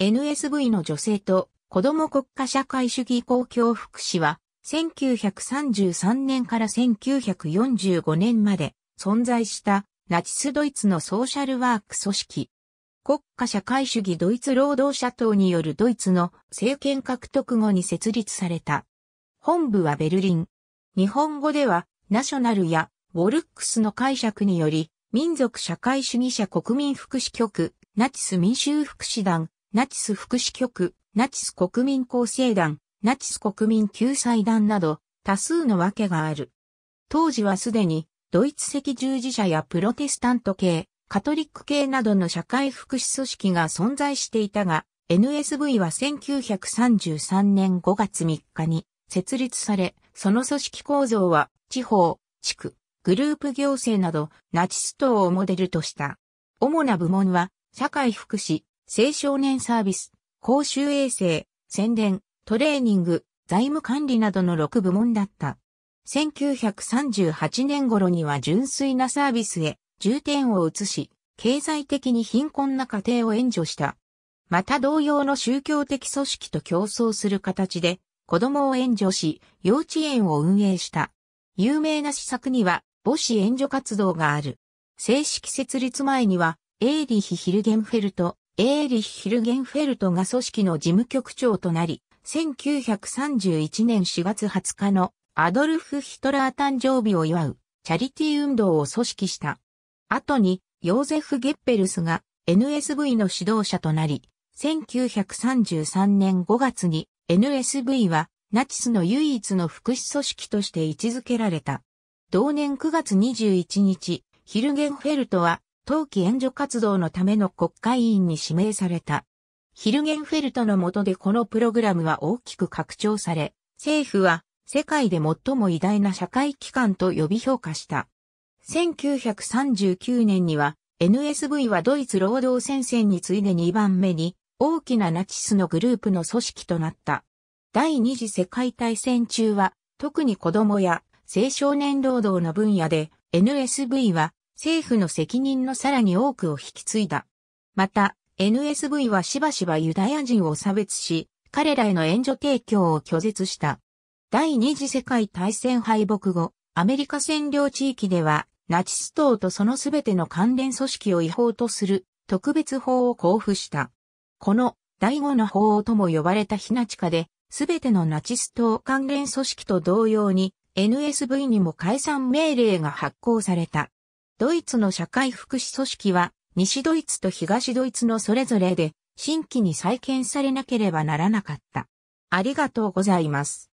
NSV の女性と子供国家社会主義公共福祉は1933年から1945年まで存在したナチスドイツのソーシャルワーク組織。国家社会主義ドイツ労働者党によるドイツの政権獲得後に設立された。本部はベルリン。日本語ではナショナルやウォルックスの解釈により民族社会主義者国民福祉局、ナチス民衆福祉団、ナチス福祉局、ナチス国民厚生団、ナチス国民救済団など、多数の訳がある。当時はすでに、ドイツ赤十字社やプロテスタント系、カトリック系などの社会福祉組織が存在していたが、NSV は1933年5月3日に設立され、その組織構造は地方、地区、グループ行政などナチス党をモデルとした。主な部門は社会福祉、青少年サービス、公衆衛生、宣伝、トレーニング、財務管理などの6部門だった。1938年頃には純粋なサービスへ重点を移し、経済的に貧困な家庭を援助した。また同様の宗教的組織と競争する形で、子供を援助し、幼稚園を運営した。有名な施策には、母子援助活動がある。正式設立前には、エーリヒ・ヒルゲンフェルト、エーリヒ・ヒルゲンフェルトが組織の事務局長となり、1931年4月20日のアドルフ・ヒトラー誕生日を祝うチャリティー運動を組織した。後にヨーゼフ・ゲッペルスが NSV の指導者となり、1933年5月に NSV はナチスの唯一の福祉組織として位置づけられた。同年9月21日、ヒルゲンフェルトは冬季援助活動のための国会委員に指名された。ヒルゲンフェルトの下でこのプログラムは大きく拡張され、政府は世界で最も偉大な社会機関と呼び評価した。1939年には NSV はドイツ労働戦線に次いで2番目に大きなナチスのグループの組織となった。第二次世界大戦中は特に子供や青少年労働の分野で NSV は政府の責任のさらに多くを引き継いだ。また、NSV はしばしばユダヤ人を差別し、彼らへの援助提供を拒絶した。第二次世界大戦敗北後、アメリカ占領地域では、ナチス党とそのすべての関連組織を違法とする特別法を交付した。この第五の法とも呼ばれた日ナチカで、すべてのナチス党関連組織と同様に NSV にも解散命令が発行された。ドイツの社会福祉組織は、西ドイツと東ドイツのそれぞれで、新規に再建されなければならなかった。ありがとうございます。